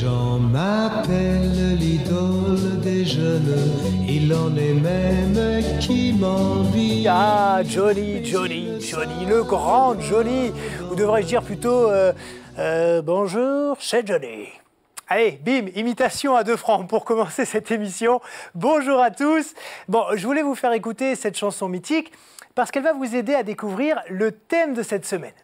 J'en m'appelle l'idole des jeunes, il en est même qui m'envie. Ah, Johnny, Johnny, Johnny, le grand Johnny, ou devrais-je dire plutôt euh, euh, bonjour, c'est Johnny. Allez, bim, imitation à deux francs pour commencer cette émission. Bonjour à tous. Bon, je voulais vous faire écouter cette chanson mythique parce qu'elle va vous aider à découvrir le thème de cette semaine.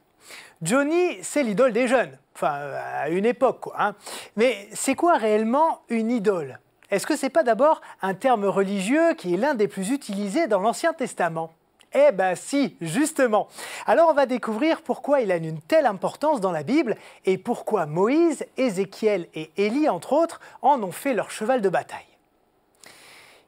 Johnny, c'est l'idole des jeunes enfin euh, à une époque quoi. Hein. Mais c'est quoi réellement une idole Est-ce que c'est pas d'abord un terme religieux qui est l'un des plus utilisés dans l'Ancien Testament eh ben si, justement. Alors on va découvrir pourquoi il a une telle importance dans la Bible et pourquoi Moïse, Ézéchiel et Élie, entre autres, en ont fait leur cheval de bataille.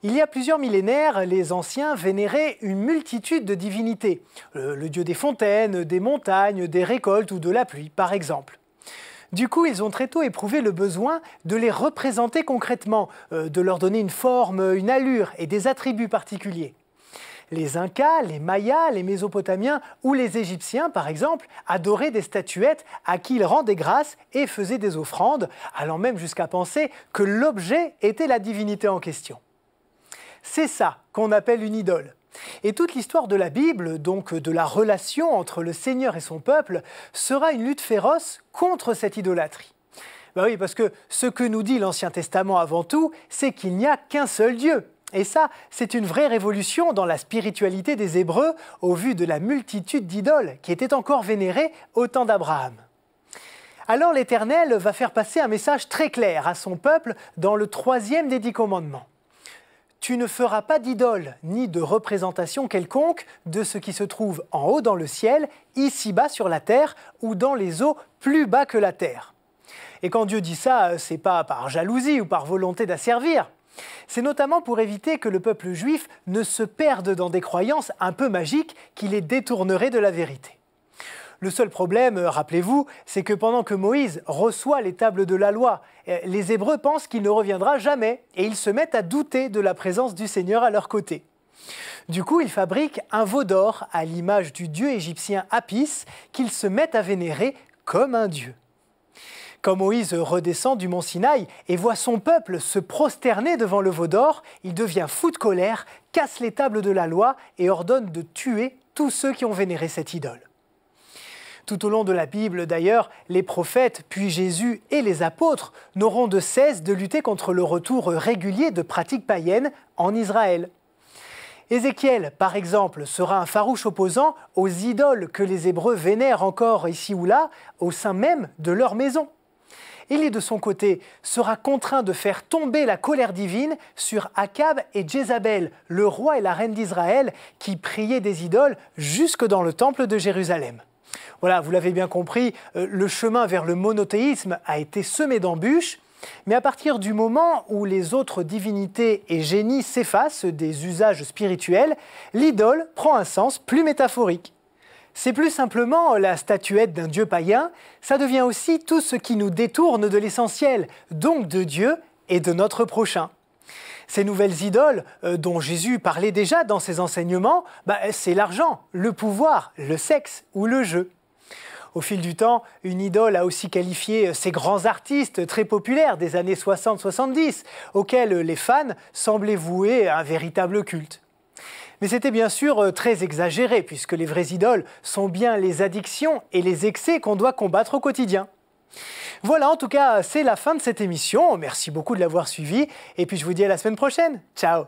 Il y a plusieurs millénaires, les anciens vénéraient une multitude de divinités, euh, le dieu des fontaines, des montagnes, des récoltes ou de la pluie par exemple. Du coup, ils ont très tôt éprouvé le besoin de les représenter concrètement, euh, de leur donner une forme, une allure et des attributs particuliers. Les Incas, les Mayas, les Mésopotamiens ou les Égyptiens, par exemple, adoraient des statuettes à qui ils rendaient grâce et faisaient des offrandes, allant même jusqu'à penser que l'objet était la divinité en question. C'est ça qu'on appelle une idole. Et toute l'histoire de la Bible, donc de la relation entre le Seigneur et son peuple, sera une lutte féroce contre cette idolâtrie. Ben oui, parce que ce que nous dit l'Ancien Testament avant tout, c'est qu'il n'y a qu'un seul Dieu. Et ça, c'est une vraie révolution dans la spiritualité des Hébreux au vu de la multitude d'idoles qui étaient encore vénérées au temps d'Abraham. Alors l'Éternel va faire passer un message très clair à son peuple dans le troisième des dix commandements. Tu ne feras pas d'idole ni de représentation quelconque de ce qui se trouve en haut dans le ciel, ici-bas sur la terre ou dans les eaux plus bas que la terre. Et quand Dieu dit ça, euh, c'est pas par jalousie ou par volonté d'asservir. C'est notamment pour éviter que le peuple juif ne se perde dans des croyances un peu magiques qui les détourneraient de la vérité. Le seul problème, euh, rappelez-vous, c'est que pendant que Moïse reçoit les tables de la loi, euh, les Hébreux pensent qu'il ne reviendra jamais et ils se mettent à douter de la présence du Seigneur à leur côté. Du coup, ils fabriquent un veau d'or à l'image du dieu égyptien Apis qu'ils se mettent à vénérer comme un dieu. Quand Moïse redescend du mont Sinaï et voit son peuple se prosterner devant le veau d'or, il devient fou de colère, casse les tables de la loi et ordonne de tuer tous ceux qui ont vénéré cette idole. Tout au long de la Bible, d'ailleurs, les prophètes, puis Jésus et les apôtres n'auront de cesse de lutter contre le retour régulier de pratiques païennes en Israël. Ézéchiel, par exemple, sera un farouche opposant aux idoles que les Hébreux vénèrent encore ici ou là, au sein même de leur maison. est de son côté, sera contraint de faire tomber la colère divine sur Akab et Jézabel, le roi et la reine d'Israël, qui priaient des idoles jusque dans le temple de Jérusalem. Voilà, vous l'avez bien compris, euh, le chemin vers le monothéisme a été semé d'embûches. Mais à partir du moment où les autres divinités et génies s'effacent des usages spirituels, l'idole prend un sens plus métaphorique. C'est plus simplement la statuette d'un dieu païen, ça devient aussi tout ce qui nous détourne de l'essentiel, donc de Dieu et de notre prochain ces nouvelles idoles euh, dont Jésus parlait déjà dans ses enseignements, bah, c'est l'argent, le pouvoir, le sexe ou le jeu. Au fil du temps, une idole a aussi qualifié euh, ces grands artistes très populaires des années 60-70, auxquels les fans semblaient vouer un véritable culte. Mais c'était bien sûr euh, très exagéré, puisque les vraies idoles sont bien les addictions et les excès qu'on doit combattre au quotidien. Voilà, en tout cas, c'est la fin de cette émission. Merci beaucoup de l'avoir suivi. Et puis, je vous dis à la semaine prochaine. Ciao